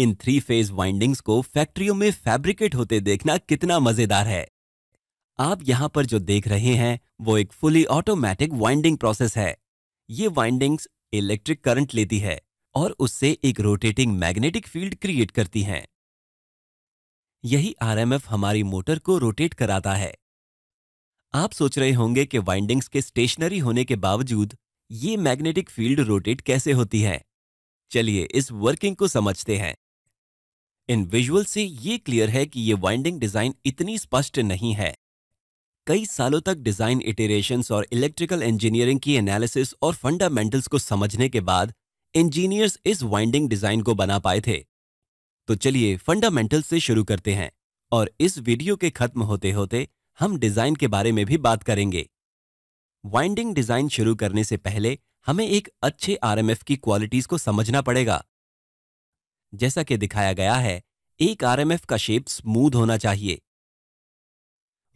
In three phase windings को फैक्ट्रियों में फैब्रिकेट होते देखना कितना मजेदार है आप यहां पर जो देख रहे हैं वो एक फुली ऑटोमेटिक वाइंडिंग प्रोसेस है ये वाइंडिंग्स इलेक्ट्रिक करंट लेती है और उससे एक रोटेटिंग मैग्नेटिक फील्ड क्रिएट करती हैं यही आरएमएफ हमारी मोटर को रोटेट कराता है आप सोच रहे होंगे कि वाइंडिंग्स के स्टेशनरी होने के बावजूद ये मैग्नेटिक फील्ड रोटेट कैसे होती है चलिए इस वर्किंग को समझते हैं इन विजुअल से ये क्लियर है कि ये वाइंडिंग डिजाइन इतनी स्पष्ट नहीं है कई सालों तक डिजाइन इटेरेशंस और इलेक्ट्रिकल इंजीनियरिंग की एनालिसिस और फंडामेंटल्स को समझने के बाद इंजीनियर्स इस वाइंडिंग डिजाइन को बना पाए थे तो चलिए फंडामेंटल्स से शुरू करते हैं और इस वीडियो के खत्म होते होते हम डिजाइन के बारे में भी बात करेंगे वाइंडिंग डिजाइन शुरू करने से पहले हमें एक अच्छे आरएमएफ की क्वालिटीज को समझना पड़ेगा जैसा कि दिखाया गया है एक आरएमएफ का शेप स्मूथ होना चाहिए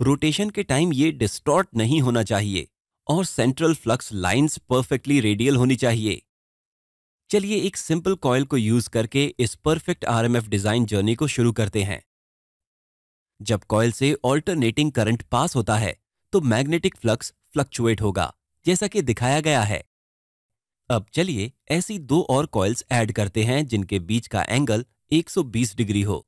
रोटेशन के टाइम ये डिस्टॉर्ट नहीं होना चाहिए और central flux lines perfectly radial होनी चाहिए चलिए एक सिंपल कॉयल को यूज करके इस परफेक्ट आरएमएफ डिजाइन जर्नी को शुरू करते हैं जब कॉयल से ऑल्टरनेटिंग करंट पास होता है तो मैग्नेटिक फ्लक्स फ्लक्चुएट होगा जैसा कि दिखाया गया है अब चलिए ऐसी दो और कॉइल्स ऐड करते हैं जिनके बीच का एंगल 120 डिग्री हो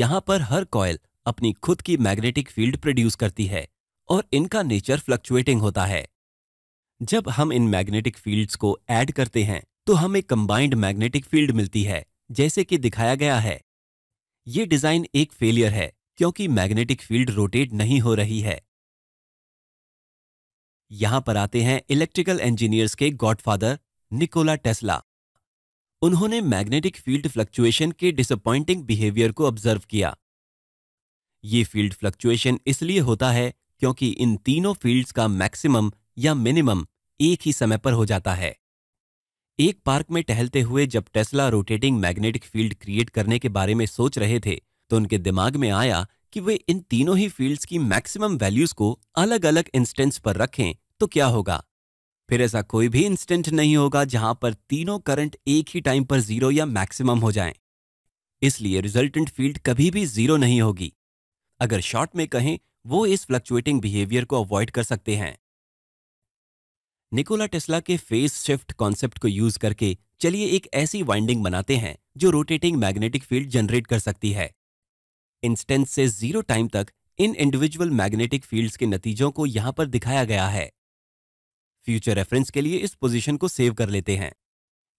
यहां पर हर कॉयल अपनी खुद की मैग्नेटिक फील्ड प्रोड्यूस करती है और इनका नेचर फ्लक्चुएटिंग होता है जब हम इन मैग्नेटिक फील्ड्स को ऐड करते हैं तो हमें कंबाइंड मैग्नेटिक फील्ड मिलती है जैसे कि दिखाया गया है ये डिजाइन एक फेलियर है क्योंकि मैग्नेटिक फील्ड रोटेट नहीं हो रही है यहां पर आते हैं इलेक्ट्रिकल इंजीनियर्स के गॉडफादर निकोला टेस्ला उन्होंने मैग्नेटिक फील्ड फ्लक्चुएशन के डिसअपॉइंटिंग बिहेवियर को ऑब्जर्व किया ये फील्ड फ्लक्चुएशन इसलिए होता है क्योंकि इन तीनों फील्ड्स का मैक्सिमम या मिनिमम एक ही समय पर हो जाता है एक पार्क में टहलते हुए जब Tesla rotating magnetic field create करने के बारे में सोच रहे थे तो उनके दिमाग में आया कि वे इन तीनों ही फील्ड्स की मैक्सिमम वैल्यूज को अलग अलग इंस्टेंट्स पर रखें तो क्या होगा फिर ऐसा कोई भी इंस्टेंट नहीं होगा जहां पर तीनों करंट एक ही टाइम पर जीरो या मैक्सिमम हो जाएं। इसलिए रिजल्टेंट फील्ड कभी भी जीरो नहीं होगी अगर शॉर्ट में कहें वो इस फ्लक्चुएटिंग बिहेवियर को अवॉइड कर सकते हैं निकोला टेस्ला के फेस शिफ्ट कॉन्सेप्ट को यूज करके चलिए एक ऐसी वाइंडिंग बनाते हैं जो रोटेटिंग मैग्नेटिक फील्ड जनरेट कर सकती है इंस्टेंस से जीरो टाइम तक इन इंडिविजुअल मैग्नेटिक फील्ड्स के नतीजों को यहां पर दिखाया गया है फ्यूचर रेफरेंस के लिए इस पोजीशन को सेव कर लेते हैं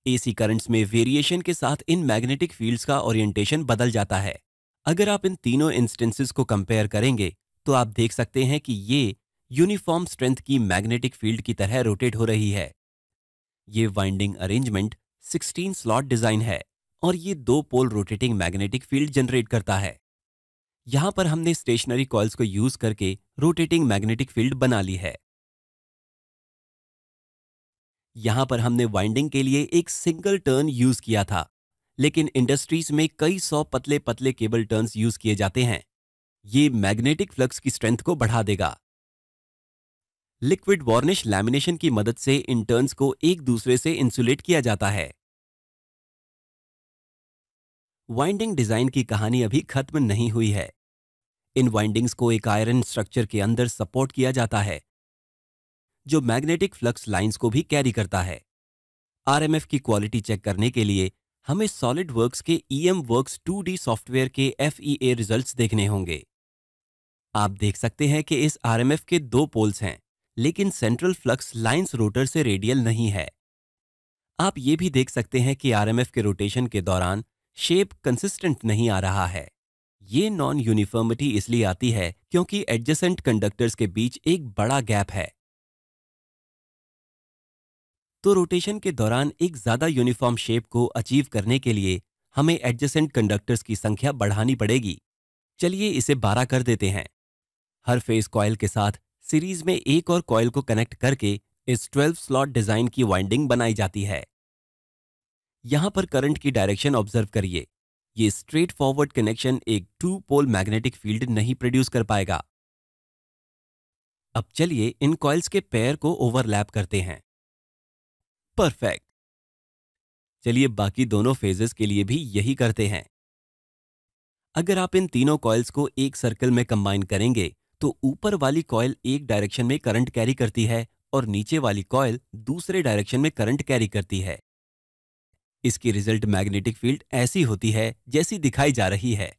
एसी करंट्स में वेरिएशन के साथ इन मैग्नेटिक फील्ड्स का ओरिएंटेशन बदल जाता है अगर आप इन तीनों इंस्टेंसेस को कंपेयर करेंगे तो आप देख सकते हैं कि ये यूनिफॉर्म स्ट्रेंथ की मैग्नेटिक फील्ड की तरह रोटेट हो रही है ये वाइंडिंग अरेंजमेंट 16 स्लॉट डिजाइन है और ये दो pole rotating magnetic field generate करता है यहां पर हमने स्टेशनरी कॉइल्स को यूज करके रोटेटिंग मैग्नेटिक फील्ड बना ली है यहां पर हमने वाइंडिंग के लिए एक सिंगल टर्न यूज किया था लेकिन इंडस्ट्रीज में कई सौ पतले पतले केबल टर्न्स यूज किए जाते हैं ये मैग्नेटिक फ्लक्स की स्ट्रेंथ को बढ़ा देगा लिक्विड वार्निश लैमिनेशन की मदद से इन टर्न्स को एक दूसरे से इंसुलेट किया जाता है वाइंडिंग डिजाइन की कहानी अभी खत्म नहीं हुई है इन वाइंडिंग्स को एक आयरन स्ट्रक्चर के अंदर सपोर्ट किया जाता है जो मैग्नेटिक फ्लक्स लाइंस को भी कैरी करता है आरएमएफ की क्वालिटी चेक करने के लिए हमें सॉलिड वर्क्स के E M works two software के एफ रिजल्ट्स देखने होंगे आप देख सकते हैं कि इस आरएमएफ के दो पोल्स हैं लेकिन सेंट्रल फ्लक्स लाइंस रोटर से रेडियल नहीं है आप ये भी देख सकते हैं कि आरएमएफ के रोटेशन के दौरान शेप कंसिस्टेंट नहीं आ रहा है ये नॉन यूनिफॉर्मिटी इसलिए आती है क्योंकि एडजेसेंट कंडक्टर्स के बीच एक बड़ा गैप है तो रोटेशन के दौरान एक ज्यादा यूनिफॉर्म शेप को अचीव करने के लिए हमें एडजेसेंट कंडक्टर्स की संख्या बढ़ानी पड़ेगी चलिए इसे 12 कर देते हैं हर फेस कॉयल के साथ सीरीज में एक और कॉयल को कनेक्ट करके इस 12 स्लॉट डिजाइन की वाइंडिंग बनाई जाती है यहां पर करंट की डायरेक्शन ऑब्जर्व करिए ये स्ट्रेट फॉरवर्ड कनेक्शन एक टू पोल मैग्नेटिक फील्ड नहीं प्रोड्यूस कर पाएगा अब चलिए इन कॉइल्स के पैर को ओवरलैप करते हैं परफेक्ट चलिए बाकी दोनों फेजेस के लिए भी यही करते हैं अगर आप इन तीनों कॉइल्स को एक सर्कल में कंबाइन करेंगे तो ऊपर वाली कॉयल एक डायरेक्शन में करंट कैरी करती है और नीचे वाली कॉयल दूसरे डायरेक्शन में करंट कैरी करती है इसकी रिजल्ट मैग्नेटिक फील्ड ऐसी होती है जैसी दिखाई जा रही है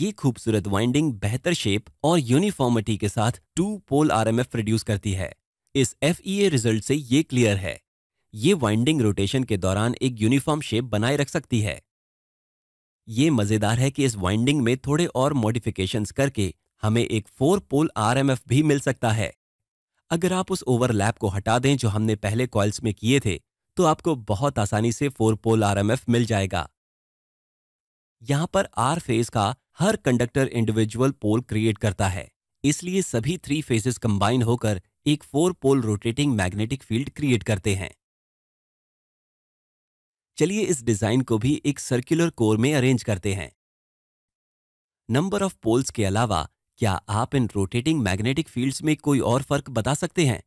ये खूबसूरत वाइंडिंग बेहतर शेप और यूनिफॉर्मिटी के साथ टू पोल आरएमएफ प्रोड्यूस करती है इस एफ रिजल्ट e से ये क्लियर है ये वाइंडिंग रोटेशन के दौरान एक यूनिफॉर्म शेप बनाए रख सकती है ये मजेदार है कि इस वाइंडिंग में थोड़े और मॉडिफिकेशन करके हमें एक फोर पोल आरएमएफ भी मिल सकता है अगर आप उस ओवरलैप को हटा दें जो हमने पहले कॉइल्स में किए थे तो आपको बहुत आसानी से फोर पोल आरएमएफ मिल जाएगा यहां पर आर फेज का हर कंडक्टर इंडिविजुअल पोल क्रिएट करता है इसलिए सभी थ्री फेजेस कंबाइन होकर एक four pole rotating magnetic field create करते हैं चलिए इस डिजाइन को भी एक सर्कुलर कोर में अरेंज करते हैं नंबर ऑफ पोल्स के अलावा क्या आप इन रोटेटिंग मैग्नेटिक फील्ड्स में कोई और फर्क बता सकते हैं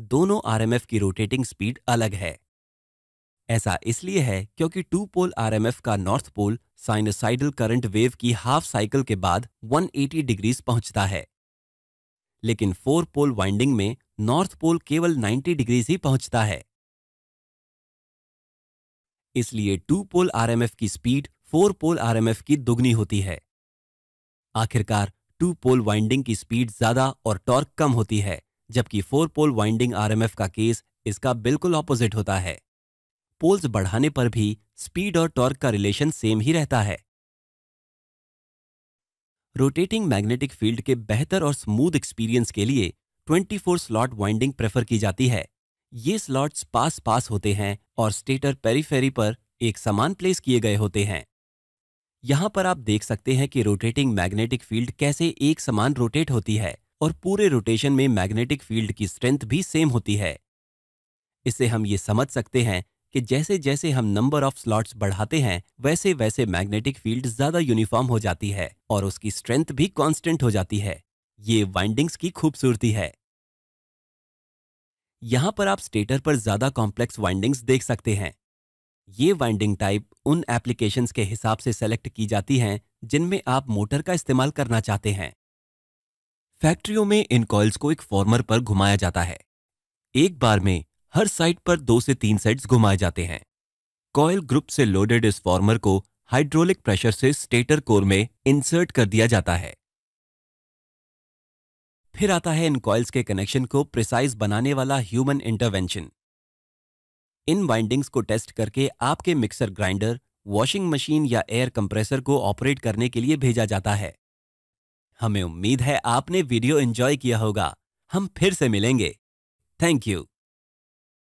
दोनों आरएमएफ की रोटेटिंग स्पीड अलग है ऐसा इसलिए है क्योंकि टू पोल आरएमएफ का north pole sinusoidal current wave की हाफ साइकिल के बाद 180 डिग्रीज पहुंचता है लेकिन फोर पोल वाइंडिंग में नॉर्थ पोल केवल 90 डिग्रीज ही पहुंचता है इसलिए टू पोल आरएमएफ की स्पीड फोर पोल आरएमएफ की दुगनी होती है आखिरकार टू पोल वाइंडिंग की स्पीड ज्यादा और टॉर्क कम होती है जबकि फोर पोल वाइंडिंग आरएमएफ का केस इसका बिल्कुल ऑपोजिट होता है पोल्स बढ़ाने पर भी स्पीड और टॉर्क का रिलेशन सेम ही रहता है रोटेटिंग मैग्नेटिक फील्ड के बेहतर और स्मूथ एक्सपीरियंस के लिए 24 स्लॉट वाइंडिंग प्रेफर की जाती है ये स्लॉट्स पास पास होते हैं और स्टेटर पेरीफेरी पर एक समान प्लेस किए गए होते हैं यहां पर आप देख सकते हैं कि रोटेटिंग मैग्नेटिक फील्ड कैसे एक समान रोटेट होती है और पूरे रोटेशन में मैग्नेटिक फील्ड की स्ट्रेंथ भी सेम होती है इससे हम ये समझ सकते हैं कि जैसे जैसे हम नंबर ऑफ स्लॉट्स बढ़ाते हैं वैसे वैसे मैग्नेटिक फील्ड ज्यादा यूनिफॉर्म हो जाती है और उसकी स्ट्रेंथ भी कांस्टेंट हो जाती है ये वाइंडिंग्स की खूबसूरती है यहां पर आप स्टेटर पर ज्यादा कॉम्प्लेक्स वाइंडिंग्स देख सकते हैं ये वाइंडिंग टाइप उन एप्लीकेशंस के हिसाब से सेलेक्ट की जाती हैं जिनमें आप मोटर का इस्तेमाल करना चाहते हैं फैक्ट्रियों में इन कॉइल्स को एक फॉर्मर पर घुमाया जाता है एक बार में हर साइड पर दो से तीन सेट्स घुमाए जाते हैं कॉयल ग्रुप से लोडेड इस फॉर्मर को हाइड्रोलिक प्रेशर से स्टेटर कोर में इंसर्ट कर दिया जाता है फिर आता है इन कॉइल्स के कनेक्शन को प्रिसाइज बनाने वाला ह्यूमन इंटरवेंशन इन वाइंडिंग्स को टेस्ट करके आपके मिक्सर ग्राइंडर वॉशिंग मशीन या एयर कंप्रेसर को ऑपरेट करने के लिए भेजा जाता है हमें उम्मीद है आपने वीडियो एंजॉय किया होगा हम फिर से मिलेंगे थैंक यू